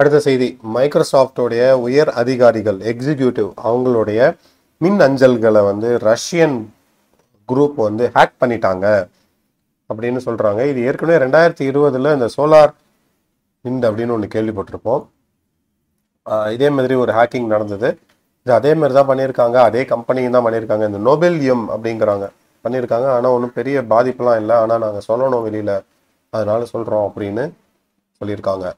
அடுத்த செய்தி மைக்ரோசாஃப்டோடைய உயர் அதிகாரிகள் எக்ஸிக்யூட்டிவ் அவங்களுடைய மின் அஞ்சல்களை வந்து ரஷ்யன் குரூப் வந்து ஹேக் பண்ணிட்டாங்க அப்படின்னு சொல்கிறாங்க இது ஏற்கனவே ரெண்டாயிரத்தி இருபதில் இந்த சோலார் மின் அப்படின்னு ஒன்று கேள்விப்பட்டிருப்போம் இதே மாதிரி ஒரு ஹேக்கிங் நடந்தது இது அதே மாதிரி தான் பண்ணியிருக்காங்க அதே கம்பெனியும் தான் பண்ணியிருக்காங்க இந்த நோபெல் நோபெல்யம் அப்படிங்கிறாங்க பண்ணியிருக்காங்க ஆனால் ஒன்றும் பெரிய பாதிப்புலாம் இல்லை ஆனால் நாங்கள் சொல்லணும் வெளியில் அதனால சொல்கிறோம் அப்படின்னு சொல்லியிருக்காங்க